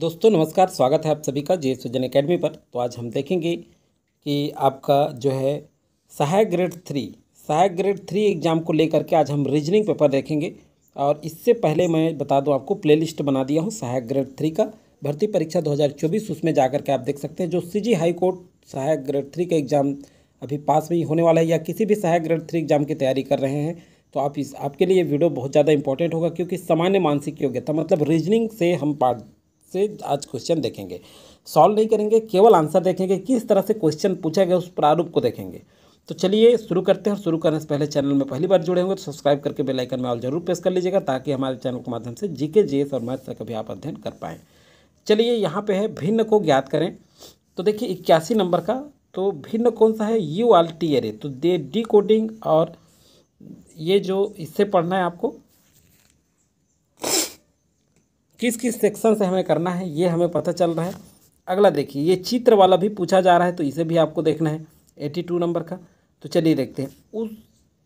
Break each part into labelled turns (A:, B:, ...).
A: दोस्तों नमस्कार स्वागत है आप सभी का जे सुजन अकेडमी पर तो आज हम देखेंगे कि आपका जो है सहायक ग्रेड थ्री सहायक ग्रेड थ्री एग्ज़ाम को लेकर के आज हम रीजनिंग पेपर देखेंगे और इससे पहले मैं बता दूं आपको प्लेलिस्ट बना दिया हूं सहायक ग्रेड थ्री का भर्ती परीक्षा 2024 उसमें जा के आप देख सकते हैं जो सी जी हाई कोर्ट सहायक ग्रेड थ्री का एग्ज़ाम अभी पास में होने वाला है या किसी भी सहायक ग्रेड थ्री एग्ज़ाम की तैयारी कर रहे हैं तो आप इस आपके लिए वीडियो बहुत ज़्यादा इंपॉर्टेंट होगा क्योंकि सामान्य मानसिक योग्यता मतलब रीजनिंग से हम पाठ से आज क्वेश्चन देखेंगे सॉल्व नहीं करेंगे केवल आंसर देखेंगे किस तरह से क्वेश्चन पूछा गया उस प्रारूप को देखेंगे तो चलिए शुरू करते हैं और शुरू करने से पहले चैनल में पहली बार जुड़े होंगे तो सब्सक्राइब करके बेल आइकन में ऑल जरूर प्रेस कर लीजिएगा ताकि हमारे चैनल के माध्यम से जीके जीएस और मैथ्स का भी आप अध्ययन कर पाएँ चलिए यहाँ पे है भिन्न को ज्ञात करें तो देखिए इक्यासी नंबर का तो भिन्न कौन सा है यू आल टी एरे तो दे डी कोडिंग और ये जो इससे पढ़ना है आपको किस किस सेक्शन से हमें करना है ये हमें पता चल रहा है अगला देखिए ये चित्र वाला भी पूछा जा रहा है तो इसे भी आपको देखना है एटी टू नंबर का तो चलिए देखते हैं उस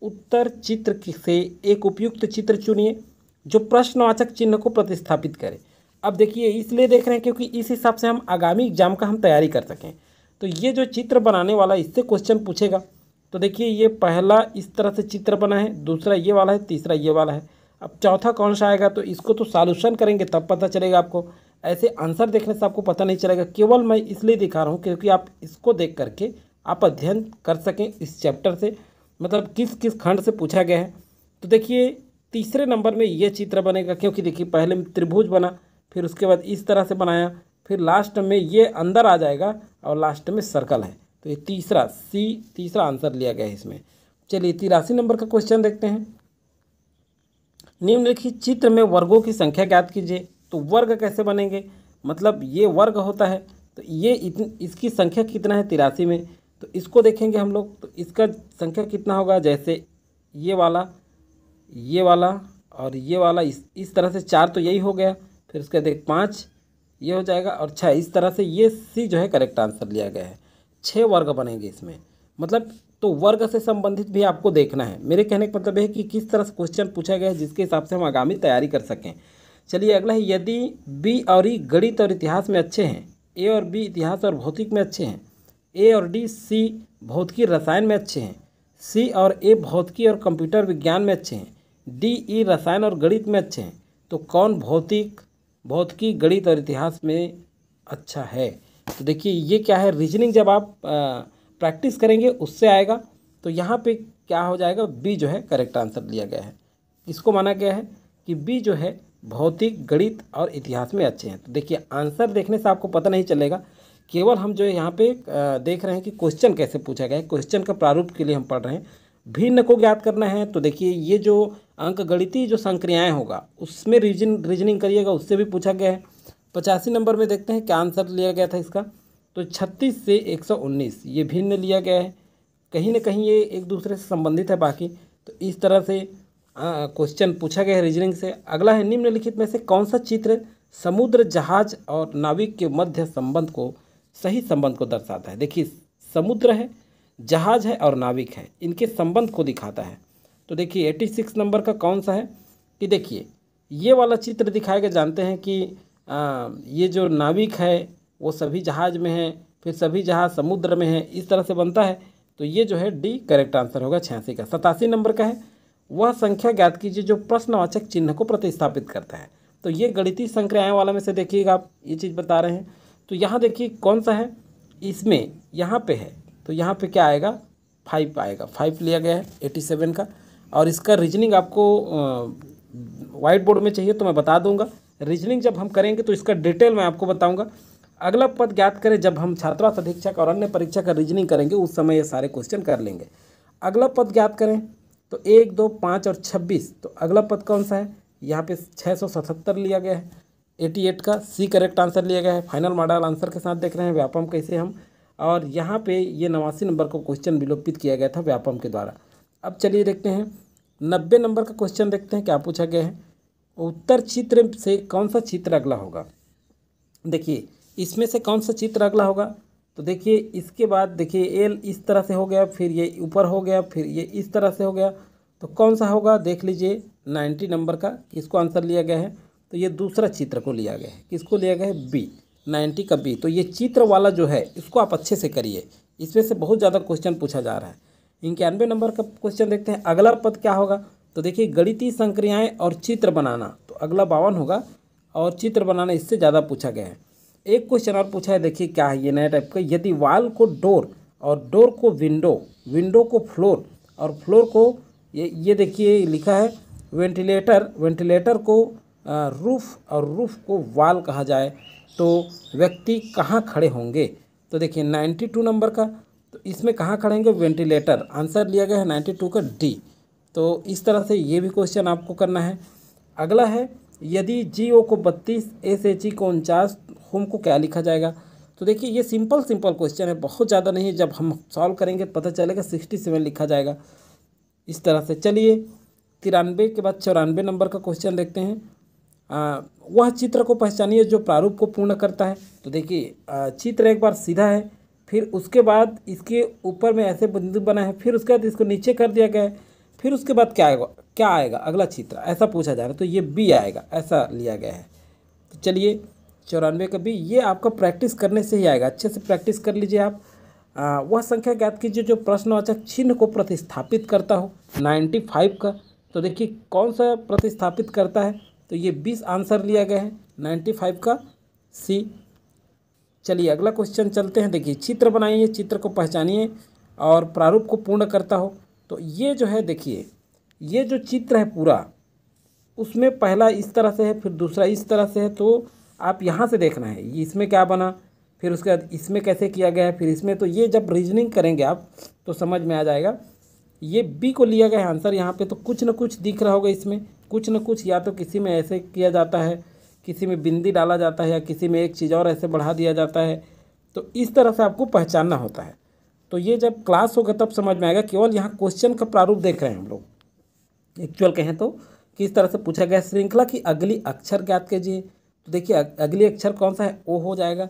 A: उत्तर चित्र से एक उपयुक्त चित्र चुनिए जो प्रश्नवाचक चिन्ह को प्रतिस्थापित करे अब देखिए इसलिए देख रहे हैं क्योंकि इस हिसाब से हम आगामी एग्जाम का हम तैयारी कर सकें तो ये जो चित्र बनाने वाला इससे क्वेश्चन पूछेगा तो देखिए ये पहला इस तरह से चित्र बना है दूसरा ये वाला है तीसरा ये वाला है अब चौथा कौन सा आएगा तो इसको तो सॉल्यूशन करेंगे तब पता चलेगा आपको ऐसे आंसर देखने से आपको पता नहीं चलेगा केवल मैं इसलिए दिखा रहा हूँ क्योंकि आप इसको देख करके आप अध्ययन कर सकें इस चैप्टर से मतलब किस किस खंड से पूछा गया है तो देखिए तीसरे नंबर में ये चित्र बनेगा क्योंकि देखिए पहले त्रिभुज बना फिर उसके बाद इस तरह से बनाया फिर लास्ट में ये अंदर आ जाएगा और लास्ट में सर्कल है तो ये तीसरा सी तीसरा आंसर लिया गया है इसमें चलिए तिरासी नंबर का क्वेश्चन देखते हैं निम्नलिखित चित्र में वर्गों की संख्या ज्ञात कीजिए तो वर्ग कैसे बनेंगे मतलब ये वर्ग होता है तो ये इतन, इसकी संख्या कितना है तिरासी में तो इसको देखेंगे हम लोग तो इसका संख्या कितना होगा जैसे ये वाला ये वाला और ये वाला इस इस तरह से चार तो यही हो गया फिर उसके बाद पाँच ये हो जाएगा और छः इस तरह से ये सी जो है करेक्ट आंसर लिया गया है छः वर्ग बनेंगे इसमें मतलब तो वर्ग से संबंधित भी आपको देखना है मेरे कहने का मतलब है कि किस तरह से क्वेश्चन पूछा गया है जिसके हिसाब से हम आगामी तैयारी कर सकें चलिए अगला है यदि बी और ई e गणित और इतिहास में अच्छे हैं ए और बी इतिहास और भौतिक में अच्छे हैं ए और डी सी भौतिकी रसायन में अच्छे हैं सी और ए भौतिकी और कंप्यूटर विज्ञान में अच्छे हैं डी ई e रसायन और गणित में अच्छे हैं तो कौन भौतिक भौतिकी गणित और इतिहास में अच्छा है तो देखिए ये क्या है रीजनिंग जब आप आ, प्रैक्टिस करेंगे उससे आएगा तो यहाँ पे क्या हो जाएगा बी जो है करेक्ट आंसर लिया गया है इसको माना गया है कि बी जो है भौतिक गणित और इतिहास में अच्छे हैं तो देखिए आंसर देखने से आपको पता नहीं चलेगा केवल हम जो है यहाँ पे देख रहे हैं कि क्वेश्चन कैसे पूछा गया है क्वेश्चन का प्रारूप के लिए हम पढ़ रहे हैं भिन्न को ज्ञात करना है तो देखिए ये जो अंक गणितीय जो संक्रियाएँ होगा उसमें रीजन रीजनिंग करिएगा उससे भी पूछा गया है पचासी नंबर में देखते हैं क्या आंसर लिया गया था इसका तो 36 से 119 ये भिन्न लिया गया है कहीं ना कहीं ये एक दूसरे से संबंधित है बाकी तो इस तरह से क्वेश्चन पूछा गया है रीजनिंग से अगला है निम्नलिखित में से कौन सा चित्र समुद्र जहाज और नाविक के मध्य संबंध को सही संबंध को दर्शाता है देखिए समुद्र है जहाज है और नाविक है इनके संबंध को दिखाता है तो देखिए एट्टी सिक्स नंबर का कौन सा है कि देखिए ये वाला चित्र दिखाएगा जानते हैं कि आ, ये जो नाविक है वो सभी जहाज में है फिर सभी जहाज समुद्र में है इस तरह से बनता है तो ये जो है डी करेक्ट आंसर होगा छियासी का सतासी नंबर का है वह संख्या ज्ञात कीजिए जो प्रश्नवाचक चिन्ह को प्रतिस्थापित करता है तो ये गणितीय संक्रियाएँ वाला में से देखिएगा आप ये चीज़ बता रहे हैं तो यहाँ देखिए कौन सा है इसमें यहाँ पे है तो यहाँ पे क्या आएगा फाइव आएगा फाइव लिया गया है एटी सेवन का और इसका रीजनिंग आपको वाइट बोर्ड में चाहिए तो मैं बता दूंगा रीजनिंग जब हम करेंगे तो इसका डिटेल मैं आपको बताऊंगा अगला पद ज्ञात करें जब हम छात्रावास अधीक्षक और अन्य परीक्षा का रीजनिंग करेंगे उस समय ये सारे क्वेश्चन कर लेंगे अगला पद ज्ञात करें तो एक दो पाँच और छब्बीस तो अगला पद कौन सा है यहाँ पे छः सौ सतहत्तर लिया गया है एटी एट का सी करेक्ट आंसर लिया गया है फाइनल मॉडल आंसर के साथ देख रहे हैं व्यापम कैसे हम और यहाँ पे ये नवासी नंबर का क्वेश्चन विलोपित किया गया था व्यापम के द्वारा अब चलिए देखते हैं नब्बे नंबर का क्वेश्चन देखते हैं क्या पूछा गया है उत्तर चित्र से कौन सा चित्र अगला होगा देखिए इसमें से कौन सा चित्र अगला होगा तो देखिए इसके बाद देखिए एल इस तरह से हो गया फिर ये ऊपर हो गया फिर ये इस तरह से हो गया तो कौन सा होगा देख लीजिए नाइन्टी नंबर का किसको आंसर लिया गया है तो ये दूसरा चित्र को लिया गया है किसको लिया गया है बी नाइन्टी का बी तो ये चित्र वाला जो है इसको आप अच्छे से करिए इसमें से बहुत ज़्यादा क्वेश्चन पूछा जा रहा है इक्यानवे नंबर का क्वेश्चन देखते हैं अगला पद क्या होगा तो देखिए गणितीय संक्रियाएँ और चित्र बनाना तो अगला बावन होगा और चित्र बनाना इससे ज़्यादा पूछा गया है एक क्वेश्चन और पूछा है देखिए क्या है ये नया टाइप का यदि वाल को डोर और डोर को विंडो विंडो को फ्लोर और फ्लोर को ये ये देखिए लिखा है वेंटिलेटर वेंटिलेटर को रूफ और रूफ को वाल कहा जाए तो व्यक्ति कहाँ खड़े होंगे तो देखिए नाइन्टी टू नंबर का तो इसमें कहाँ खड़े होंगे वेंटिलेटर आंसर लिया गया है नाइन्टी टू का डी तो इस तरह से ये भी क्वेश्चन आपको करना है अगला है यदि जी ओ को बत्तीस एस एच ई को उनचास होम को क्या लिखा जाएगा तो देखिए ये सिंपल सिंपल क्वेश्चन है बहुत ज़्यादा नहीं है जब हम सॉल्व करेंगे पता चलेगा सिक्सटी सेवन लिखा जाएगा इस तरह से चलिए तिरानवे के बाद चौरानवे नंबर का क्वेश्चन देखते हैं आ, वह चित्र को पहचानिए जो प्रारूप को पूर्ण करता है तो देखिए चित्र एक बार सीधा है फिर उसके बाद इसके ऊपर में ऐसे बिंदु बना है फिर उसके बाद इसको नीचे कर दिया गया है फिर उसके बाद क्या आएगा क्या आएगा अगला चित्र ऐसा पूछा जा रहा है तो ये बी आएगा ऐसा लिया गया है तो चलिए चौरानवे का भी ये आपका प्रैक्टिस करने से ही आएगा अच्छे से प्रैक्टिस कर लीजिए आप आ, वह संख्या ज्ञात कीजिए जो प्रश्नवाचक चिन्ह को प्रतिस्थापित करता हो नाइन्टी फाइव का तो देखिए कौन सा प्रतिस्थापित करता है तो ये बीस आंसर लिया गया है नाइन्टी फाइव का सी चलिए अगला क्वेश्चन चलते हैं देखिए चित्र बनाइए चित्र को पहचानिए और प्रारूप को पूर्ण करता हो तो ये जो है देखिए ये जो चित्र है पूरा उसमें पहला इस तरह से है फिर दूसरा इस तरह से है तो आप यहाँ से देखना है इसमें क्या बना फिर उसके बाद इसमें कैसे किया गया है फिर इसमें तो ये जब रीजनिंग करेंगे आप तो समझ में आ जाएगा ये बी को लिया गया है आंसर यहाँ पे तो कुछ ना कुछ दिख रहा होगा इसमें कुछ ना कुछ या तो किसी में ऐसे किया जाता है किसी में बिंदी डाला जाता है या किसी में एक चीज़ और ऐसे बढ़ा दिया जाता है तो इस तरह से आपको पहचानना होता है तो ये जब क्लास होगा तब समझ में आएगा केवल यहाँ क्वेश्चन का प्रारूप देख रहे हैं हम लोग एक्चुअल कहें तो किस तरह से पूछा गया श्रृंखला की अगली अक्षर ज्ञात कीजिए तो देखिए अगली अक्षर कौन सा है ओ हो जाएगा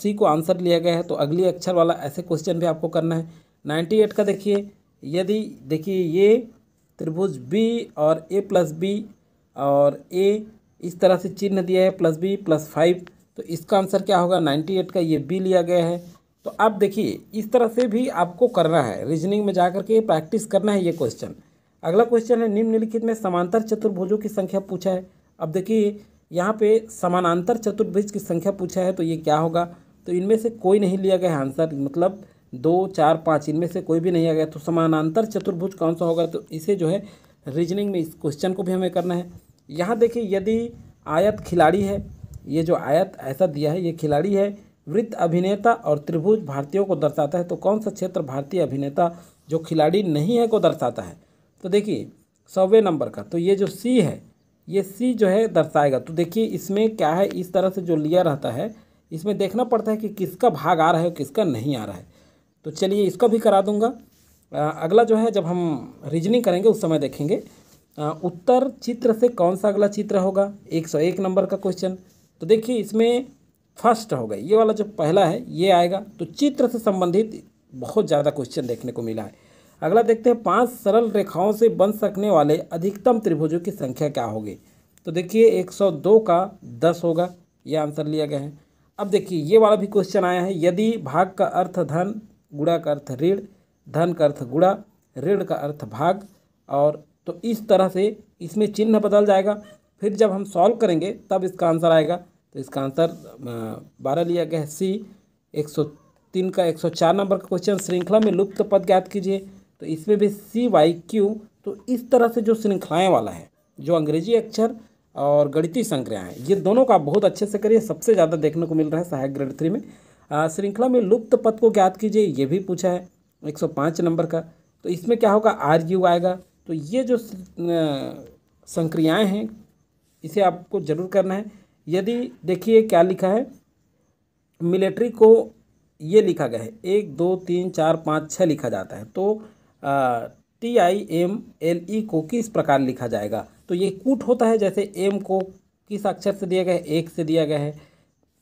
A: सी को आंसर लिया गया है तो अगली अक्षर वाला ऐसे क्वेश्चन भी आपको करना है नाइन्टी एट का देखिए यदि देखिए ये त्रिभुज बी और ए प्लस बी और ए इस तरह से चिन्ह दिया है प्लस बी प्लस फाइव तो इसका आंसर क्या होगा नाइन्टी एट का ये बी लिया गया है तो आप देखिए इस तरह से भी आपको करना है रीजनिंग में जा कर के प्रैक्टिस करना है ये क्वेश्चन अगला क्वेश्चन है निम्नलिखित में समांतर चतुर्भुजों की संख्या पूछा है अब देखिए यहाँ पे समानांतर चतुर्भुज की संख्या पूछा है तो ये क्या होगा तो इनमें से कोई नहीं लिया गया आंसर मतलब दो चार पाँच इनमें से कोई भी नहीं आ गया तो समानांतर चतुर्भुज कौन सा होगा तो इसे जो है रीजनिंग में इस क्वेश्चन को भी हमें करना है यहाँ देखिए यदि आयत खिलाड़ी है ये जो आयत ऐसा दिया है ये खिलाड़ी है वृत्त अभिनेता और त्रिभुज भारतीयों को दर्शाता है तो कौन सा क्षेत्र भारतीय अभिनेता जो खिलाड़ी नहीं है को दर्शाता है तो देखिए सौवे नंबर का तो ये जो सी है ये सी जो है दर्शाएगा तो देखिए इसमें क्या है इस तरह से जो लिया रहता है इसमें देखना पड़ता है कि किसका भाग आ रहा है और किसका नहीं आ रहा है तो चलिए इसको भी करा दूंगा आ, अगला जो है जब हम रीजनिंग करेंगे उस समय देखेंगे आ, उत्तर चित्र से कौन सा अगला चित्र होगा एक सौ एक नंबर का क्वेश्चन तो देखिए इसमें फर्स्ट होगा ये वाला जो पहला है ये आएगा तो चित्र से संबंधित बहुत ज़्यादा क्वेश्चन देखने को मिला है अगला देखते हैं पांच सरल रेखाओं से बन सकने वाले अधिकतम त्रिभुजों की संख्या क्या होगी तो देखिए 102 का 10 होगा ये आंसर लिया गया है अब देखिए ये वाला भी क्वेश्चन आया है यदि भाग का अर्थ धन गुड़ा का अर्थ ऋण धन का अर्थ गुड़ा ऋण का अर्थ भाग और तो इस तरह से इसमें चिन्ह बदल जाएगा फिर जब हम सॉल्व करेंगे तब इसका आंसर आएगा तो इसका आंसर बारह लिया गया है सी एक सौ तीन का एक सौ चार नंबर का क्वेश्चन श्रृंखला में लुप्त पद ज्ञात कीजिए तो इसमें भी सी वाई क्यू तो इस तरह से जो श्रृंखलाएँ वाला है जो अंग्रेजी अक्षर और गणितीय संक्रियाएँ हैं ये दोनों का बहुत अच्छे से करिए सबसे ज़्यादा देखने को मिल रहा है सहायक ग्रेड थ्री में श्रृंखला में लुप्त पद को ज्ञात कीजिए ये भी पूछा है 105 नंबर का तो इसमें क्या होगा आर यू आएगा तो ये जो संक्रियाएँ हैं इसे आपको जरूर करना है यदि देखिए क्या लिखा है मिलिट्री को ये लिखा गया है एक दो तीन चार पाँच छः लिखा जाता है तो टी आई एम एल ई को किस प्रकार लिखा जाएगा तो ये कूट होता है जैसे एम को किस अक्षर से दिया गया है एक से दिया गया है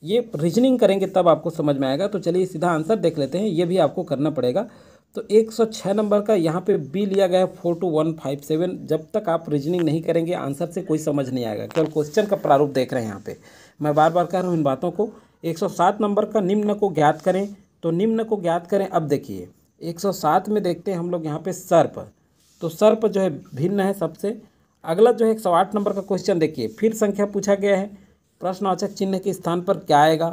A: ये रीजनिंग करेंगे तब आपको समझ में आएगा तो चलिए सीधा आंसर देख लेते हैं ये भी आपको करना पड़ेगा तो 106 नंबर का यहाँ पे बी लिया गया है four two one five seven जब तक आप रीजनिंग नहीं करेंगे आंसर से कोई समझ नहीं आएगा केवल क्वेश्चन का प्रारूप देख रहे हैं यहाँ पे मैं बार बार कह रहा हूँ इन बातों को 107 नंबर का निम्न को ज्ञात करें तो निम्न को ज्ञात करें अब देखिए 107 में देखते हैं हम लोग यहाँ पे सर्प तो सर्प जो है भिन्न है सबसे अगला जो है 108 नंबर का क्वेश्चन देखिए फिर संख्या पूछा गया है प्रश्नवाचक चिन्ह के स्थान पर क्या आएगा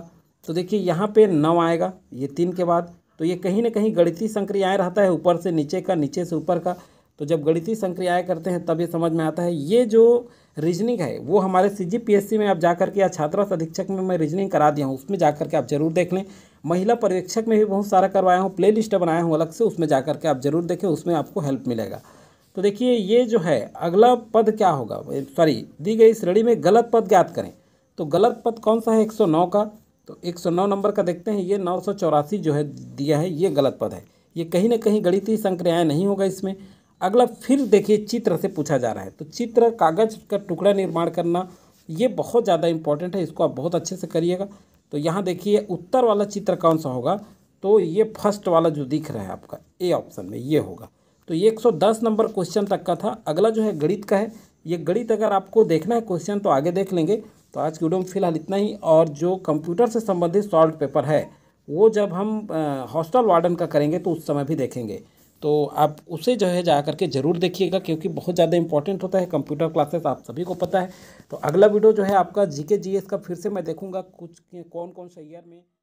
A: तो देखिए यहाँ पे नौ आएगा ये तीन के बाद तो ये कहीं ना कहीं गणितीय संक्रियाएँ रहता है ऊपर से नीचे का नीचे से ऊपर का तो जब गणितीय संक्रियाएँ करते हैं तब ये समझ में आता है ये जो रीजनिंग है वो हमारे सी जी पी एस सी में आप जा करके के या छात्रा अधीक्षक में मैं रीजनिंग करा दिया हूँ उसमें जा कर के आप जरूर देख लें महिला पर्यवेक्षक में भी बहुत सारा करवाया हूँ प्ले लिस्ट बनाया हूँ अलग से उसमें जा करके आप ज़रूर देखें उसमें आपको हेल्प मिलेगा तो देखिए ये जो है अगला पद क्या होगा सॉरी दी गई श्रेणी में गलत पद ज्ञात करें तो गलत पद कौन सा है 109 का तो 109 नंबर का देखते हैं ये नौ जो है दिया है ये गलत पद है ये कहीं ना कहीं गणितीय संक्रियाएँ नहीं होगा इसमें अगला फिर देखिए चित्र से पूछा जा रहा है तो चित्र कागज का टुकड़ा निर्माण करना ये बहुत ज़्यादा इंपॉर्टेंट है इसको आप बहुत अच्छे से करिएगा तो यहाँ देखिए उत्तर वाला चित्र कौन सा होगा तो ये फर्स्ट वाला जो दिख रहा है आपका ए ऑप्शन में ये होगा तो ये 110 नंबर क्वेश्चन तक का था अगला जो है गणित का है ये गणित अगर आपको देखना है क्वेश्चन तो आगे देख लेंगे तो आज की वीडियो में फिलहाल इतना ही और जो कंप्यूटर से संबंधित सॉल्व पेपर है वो जब हम हॉस्टल वार्डन का करेंगे तो उस समय भी देखेंगे तो आप उसे जो है जा करके ज़रूर देखिएगा क्योंकि बहुत ज़्यादा इंपॉर्टेंट होता है कंप्यूटर क्लासेस आप सभी को पता है तो अगला वीडियो जो है आपका जीके जीएस का फिर से मैं देखूंगा कुछ कौन कौन सा ईयर में